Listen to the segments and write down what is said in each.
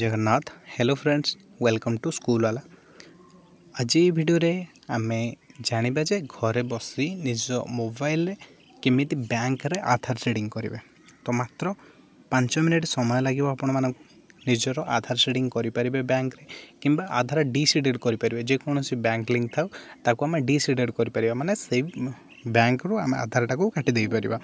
Jagannath hello friends welcome to school ବାଲା ଆଜି ଏଇ ଭିଡ଼ିଓରେ ଆମେ ଜାଣିବା ଯେ ଘରେ ବସି ନିଜ ମୋବାଇଲରେ କେମିତି ବ୍ୟାଙ୍କରେ ଆଧାର ସେଡ଼ିଂ କରିବେ ତ ମାତ୍ର ପାଞ୍ଚ ମିନିଟ୍ ସମୟ ଲାଗିବ ଆପଣମାନଙ୍କୁ ନିଜର ଆଧାର ସେଡ଼ିଂ କରିପାରିବେ ବ୍ୟାଙ୍କରେ କିମ୍ବା ଆଧାର ଡିସିଡ଼େଡ଼ କରିପାରିବେ ଯେକୌଣସି ବ୍ୟାଙ୍କ ଲିଙ୍କ ଥାଉ ତାକୁ ଆମେ ଡିସିଡ଼େଡ଼ କରିପାରିବା ମାନେ ସେଇ ବ୍ୟାଙ୍କରୁ ଆମେ ଆଧାରଟାକୁ କାଟି ଦେଇପାରିବା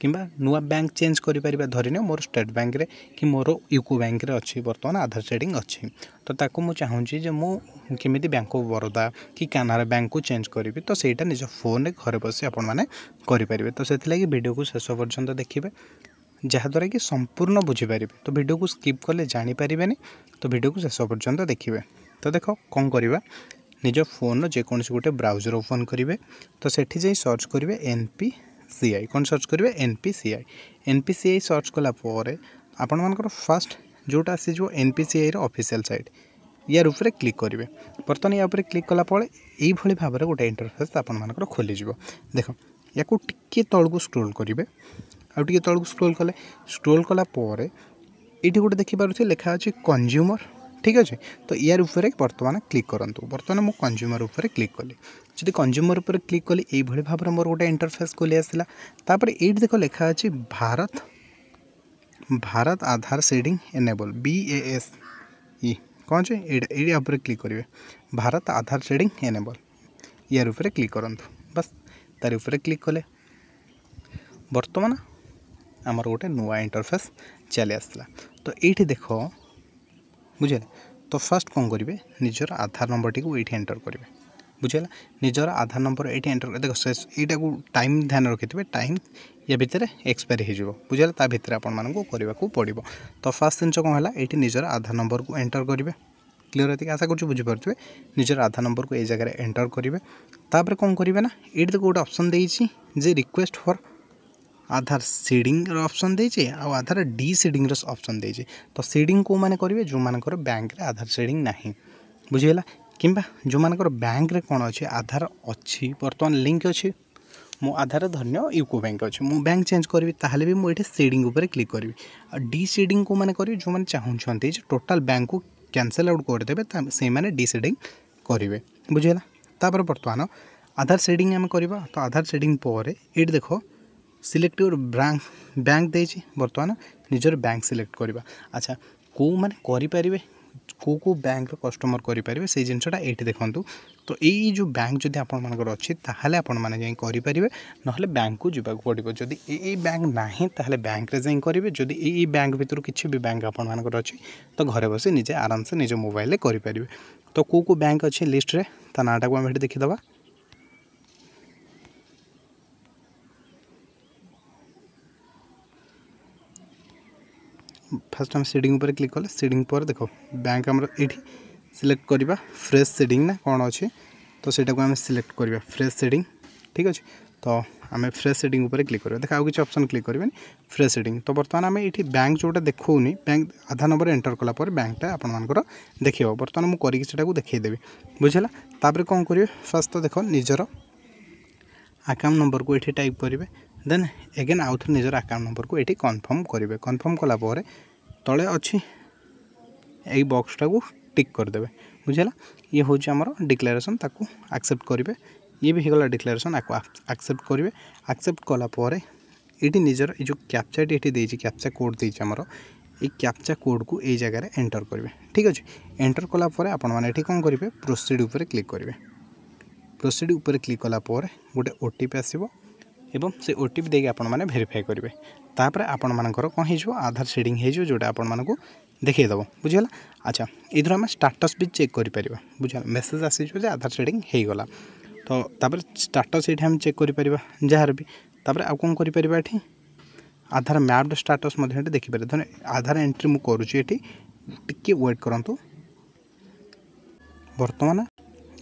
কিংবা নূয়া ব্যাঙ্ক চেঞ্জ করে ধরিনিও মোর স্টেট ব্যাঙ্করে কি মোর ইউকো ব্যাঙ্করে অছি বর্তমান আধার ট্রেডিং অছি তো তাকে মু চাহুছি যে মু কেমিতি ব্যাঙ্ক অফ বরোদা কি কানাড়া ব্যাঙ্কু চেঞ্জ করিবি তো সেইটা নিজ ফোনে ঘরে বসে আপনার করে তো সেগে ভিডিওকে শেষ পর্যন্ত দেখবে ଯାହାଦ୍ୱାରା କି ସମ୍ପୂର୍ଣ୍ଣ ବୁଝିପାରିବେ ତ ଭିଡ଼ିଓକୁ ସ୍କିପ୍ କଲେ ଜାଣିପାରିବେନି ତ ଭିଡ଼ିଓକୁ ଶେଷ ପର୍ଯ୍ୟନ୍ତ ଦେଖିବେ ତ ଦେଖ କ'ଣ କରିବା ନିଜ ଫୋନ୍ର ଯେକୌଣସି ଗୋଟେ ବ୍ରାଉଜର୍ ଓପନ୍ କରିବେ ତ ସେଠି ଯାଇ ସର୍ଚ୍ଚ କରିବେ ଏନ୍ ପି সিআই কোন ସର୍ଚ୍ଚ করবে এনপিসিআই এনপিসিআই ସିଆଇ কলা পরে আপনার ফার্স্ট যেটা আসি যাব এনপিসিআই ଯେଉଁଟା ଆସିଯିବ ଏନ୍ ইয়ার উপরে ক্লিক করবে বর্তমানে ইয়ার উপরে ক্লিক কলা পরে এইভাবে ভাবে গোটে ইন্টারফেস আপনার খোলি যাব দেখ ইয়াকে টিকি তলক স্ক্রোল করবে আপনি তলকু স্ক্রোল কলে স্ক্রোল কলা পরে এটি গোটে দেখিপারছি লেখা আছে কনজ্যুমর ঠিক আছে তো ইয়ার উপরে বর্তমান ক্লিক করতু বর্তমান মু কনজ্যুমর উপরে ক্লিক কলি যদি কনজ্যুমর উপরে ক্লিক কলি এইভাবে ভাবে মোর গোটে ইন্টরফেস খোলি আসলা তাপরে এইটি দেখ লেখা আছে ভারত ভারত আধার সেডিং এনেবল বিএএস ই কম আছে এইটা এইটা উপরে ক্লিক করবে ভারত আধার সেডিং এনেবল ইয়ার উপরে ক্লিক করতু বাস তার উপরে ক্লিক কলে বর্তমান আমার গোটে নূয়া ইন্টরফেস চালি আসলা তো এইটি দেখ ବୁଝିଲେ ତ ଫାର୍ଷ୍ଟ କ'ଣ କରିବେ ନିଜର ଆଧାର ନମ୍ବରଟିକୁ ଏଇଠି ଏଣ୍ଟର କରିବେ ବୁଝିଗଲା ନିଜର ଆଧାର ନମ୍ବର ଏଇଠି ଏଣ୍ଟର କରି ଦେଖ ଏଇଟାକୁ ଟାଇମ୍ ଧ୍ୟାନ ରଖିଥିବେ ଟାଇମ୍ ୟା ଭିତରେ ଏକ୍ସପାୟାର ହୋଇଯିବ ବୁଝିଗଲା ତା ଭିତରେ ଆପଣମାନଙ୍କୁ କରିବାକୁ ପଡ଼ିବ ତ ଫାର୍ଷ୍ଟ ଜିନିଷ କ'ଣ ହେଲା ଏଇଠି ନିଜର ଆଧାର ନମ୍ବରକୁ ଏଣ୍ଟର କରିବେ କ୍ଲିଅର ଏତିକି ଆଶା କରୁଛି ବୁଝିପାରୁଥିବେ ନିଜର ଆଧାର ନମ୍ବରକୁ ଏଇ ଜାଗାରେ ଏଣ୍ଟର କରିବେ ତାପରେ କ'ଣ କରିବେ ନା ଏଇଠି ତ ଗୋଟେ ଅପସନ୍ ଦେଇଛି ଯେ ରିକ୍ୱେଷ୍ଟ ଫର୍ আধার ସିଡ଼ିଂର ଅପସନ୍ ଦେଇଛି ଆଉ ଆଧାର ଡି ସିଡ଼ିଂର ଅପସନ୍ ଦେଇଛି ତ ସିଡ଼ିଂ କେଉଁମାନେ କରିବେ ଯେଉଁମାନଙ୍କର ବ୍ୟାଙ୍କରେ ଆଧାର ସିଡ଼ିଂ ନାହିଁ ବୁଝିଗଲା କିମ୍ବା ଯେଉଁମାନଙ୍କର ବ୍ୟାଙ୍କରେ କ'ଣ ଅଛି ଆଧାର ଅଛି ବର୍ତ୍ତମାନ ଲିଙ୍କ ଅଛି ମୋ ଆଧାର ଧନ୍ୟ ୟୁକୋ ବ୍ୟାଙ୍କ ଅଛି ମୁଁ ବ୍ୟାଙ୍କ ଚେଞ୍ଜ କରିବି ତାହେଲେ ବି ମୁଁ ଏଠି ସିଡ଼ିଂ ଉପରେ କ୍ଲିକ୍ କରିବି ଆଉ ଡି ସିଡ଼ିଂ କେଉଁମାନେ କରିବେ ଯେଉଁମାନେ ଚାହୁଁଛନ୍ତି ଯେ ଟୋଟାଲ୍ ବ୍ୟାଙ୍କକୁ କ୍ୟାନସେଲ୍ ଆଉଟ୍ କରିଦେବେ ସେଇମାନେ ଡି ସିଡ଼ିଂ କରିବେ ବୁଝିଗଲା ତାପରେ ବର୍ତ୍ତମାନ ଆଧାର ସିଡ଼ିଂ ଆମେ କରିବା ତ ଆଧାର ସିଡ଼ିଂ ପରେ ଏଇଠି ଦେଖ ସିଲେକ୍ଟ ବ୍ରାଙ୍କ ବ୍ୟାଙ୍କ ଦେଇଛି ବର୍ତ୍ତମାନ ନିଜର ବ୍ୟାଙ୍କ ସିଲେକ୍ଟ କରିବା ଆଚ୍ଛା କେଉଁମାନେ କରିପାରିବେ କେଉଁ କେଉଁ ବ୍ୟାଙ୍କର କଷ୍ଟମର କରିପାରିବେ ସେଇ ଜିନିଷଟା ଏଇଠି ଦେଖନ୍ତୁ ତ ଏଇ ଯେଉଁ ବ୍ୟାଙ୍କ ଯଦି ଆପଣମାନଙ୍କର ଅଛି ତାହେଲେ ଆପଣମାନେ ଯାଇ କରିପାରିବେ ନହେଲେ ବ୍ୟାଙ୍କକୁ ଯିବାକୁ ପଡ଼ିବ ଯଦି ଏଇ ଏଇ ବ୍ୟାଙ୍କ ନାହିଁ ତାହେଲେ ବ୍ୟାଙ୍କରେ ଯାଇ କରିବେ ଯଦି ଏଇ ଏଇ ବ୍ୟାଙ୍କ ଭିତରୁ କିଛି ବି ବ୍ୟାଙ୍କ ଆପଣମାନଙ୍କର ଅଛି ତ ଘରେ ବସି ନିଜେ ଆରାମସେ ନିଜ ମୋବାଇଲରେ କରିପାରିବେ ତ କେଉଁ କେଉଁ ବ୍ୟାଙ୍କ ଅଛି ଲିଷ୍ଟରେ ତା ନାଁଟାକୁ ଆମେ ଏଠି ଦେଖିଦେବା ফার্স্ট আমি সিডিং উপরে ক্লিক কলে সিডিং পরে দেখো ব্যাঙ্ক আমার এটি সিলেক্ট করা ফ্রেশ সিডিং না কোণ অছে তো সেটাকে আমি সিলেক্ট করা ফ্রেশ সিডিং ঠিক আছে তো আমি ফ্রেশ সেটিং উপরে ক্লিক করবে দেখা আউ কিছু অপসন ক্লিক করবেনি ফ্রেশ সেটিং তো বর্তমানে আমি এটি ব্যাঙ্ক যেটা দেখুনি ব্যাঙ্ক আধার নম্বর এন্টর কলা পরে ব্যাঙ্কটা আপনার দেখব বর্তমানে মু করি সেটা দেখাইদেবি বুঝলা তাপরে কম করবে ফার্স্ট তো দেখ নিজের আকাউন্ট নম্বরক এটি টাইপ করবে দেন এগেন আউথরে নিজের আকাউন্ট নম্বরক এটি কনফর্ম করবে কনফর্ম কলা পরে ତଳେ ଅଛି ଏଇ ବକ୍ସଟାକୁ ଟିକ୍ କରିଦେବେ ବୁଝିଲା ଇଏ ହେଉଛି ଆମର ଡିକ୍ଲାରେସନ୍ ତାକୁ ଆକ୍ସେପ୍ଟ କରିବେ ଇଏ ବି ହେଇଗଲା ଡିକ୍ଲାରେସନ୍ ଆକୁ ଆକ୍ସେପ୍ଟ କରିବେ ଆକ୍ସେପ୍ଟ କଲା ପରେ ଏଇଠି ନିଜର ଏଇ ଯେଉଁ କ୍ୟାପ୍ଚାଟି ଏଠି ଦେଇଛି କ୍ୟାପ୍ଚା କୋଡ଼୍ ଦେଇଛି ଆମର এই ক্যাপচা কোডকু এই জায়গায় এন্টর করবে ঠিক আছে এন্টর কলা পরে আপনার এটি কম করবে প্রোসিড উপরে ক্লিক করবে প্রোসিড উপরে ক্লিক কলা পরে গোটে ওটিপি আসব এবং ସେ ଓ ଟି ପି ଦେଇକି ଆପଣମାନେ ଭେରିଫାଏ କରିବେ ତାପରେ ଆପଣମାନଙ୍କର କ'ଣ ହେଇଯିବ ଆଧାର ସେଡ଼ିଂ ହେଇଯିବ ଯେଉଁଟା ଆପଣମାନଙ୍କୁ ଦେଖେଇଦେବ ବୁଝିଗଲା ଆଚ୍ଛା ଏଇଥିରୁ ଆମେ ଷ୍ଟାଟସ୍ ବି ଚେକ୍ କରିପାରିବା ବୁଝିଗଲା ମେସେଜ୍ ଆସିଯିବ ଯେ ଆଧାର ସେଡ଼ିଂ ହେଇଗଲା ତ ତାପରେ ଷ୍ଟାଟସ୍ ଏଇଠି ଆମେ ଚେକ୍ କରିପାରିବା ଯାହାର ବି ତାପରେ ଆଉ କ'ଣ କରିପାରିବା ଏଠି ଆଧାର ମ୍ୟାପ୍ର ଷ୍ଟାଟସ୍ ମଧ୍ୟ ଏଠି ଦେଖିପାରିବା ଧର ଆଧାର ଏଣ୍ଟ୍ରି ମୁଁ କରୁଛି ଏଠି ଟିକେ ୱେଟ୍ କରନ୍ତୁ ବର୍ତ୍ତମାନ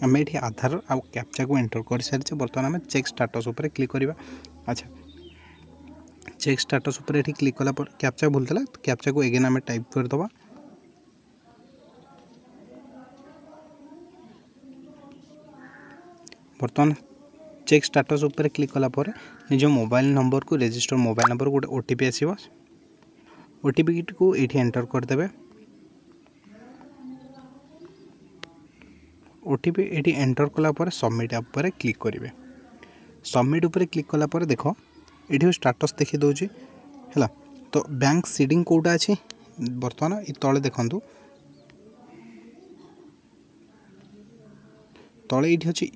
ଆମେ ଏଠି ଆଧାର ଆଉ କ୍ୟାପ୍ଚାକୁ ଏଣ୍ଟର କରିସାରିଛେ ବର୍ତ୍ତମାନ ଆମେ ଚେକ୍ ଷ୍ଟାଟସ୍ ଉପରେ କ୍ଲିକ୍ କରିବା अच्छा चेक स्टाटस क्लिक कला कैप्चा भूल था कैप्चा को एगेन आम टाइप करदे बर्तमान चेक स्टाटस क्लिक कलापर निज मोबाइल नंबर को रेजिस्टर मोबाइल नंबर गोटे ओ टी पी आस ओ को ये एंटर करदे ओ टी ये एंटर कलापर सबमिट आप क्लिक करेंगे सबमिट उपर क्लिक कलापर देख ये स्टाटस देखी दूसरी है तो बैंक सीडिंग कौटा अच्छी बर्तमान ये तले देखु तले ये अच्छी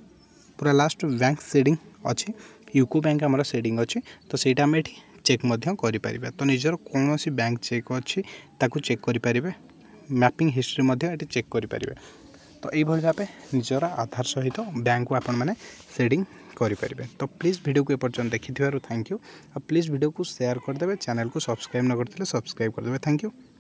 पूरा लास्ट बैंक सेडिंग अच्छे ୟୁକୋ ବ୍ୟାଙ୍କ ଆମର ସେଡ଼ିଂ ଅଛି ତ ସେଇଟା ଆମେ ଏଠି ଚେକ୍ ମଧ୍ୟ କରିପାରିବା ତ ନିଜର କୌଣସି ବ୍ୟାଙ୍କ ଚେକ୍ ଅଛି ତାକୁ ଚେକ୍ କରିପାରିବେ ମ୍ୟାପିଂ ହିଷ୍ଟ୍ରି ମଧ୍ୟ ଏଠି ଚେକ୍ କରିପାରିବେ ତ ଏଇଭଳି ଭାବେ ନିଜର ଆଧାର ସହିତ ବ୍ୟାଙ୍କକୁ ଆପଣମାନେ ସେଡ଼ିଂ କରିପାରିବେ ତ ପ୍ଲିଜ୍ ଭିଡ଼ିଓକୁ ଏପର୍ଯ୍ୟନ୍ତ ଦେଖିଥିବାରୁ ଥ୍ୟାଙ୍କ ୟୁ ଆଉ ପ୍ଲିଜ୍ ଭିଡ଼ିଓକୁ ସେୟାର କରିଦେବେ ଚ୍ୟାନେଲକୁ ସବସ୍କ୍ରାଇବ୍ ନ କରିଥିଲେ ସବସ୍କ୍ରାଇବ୍ କରିଦେବେ ଥ୍ୟାଙ୍କ ୟୁ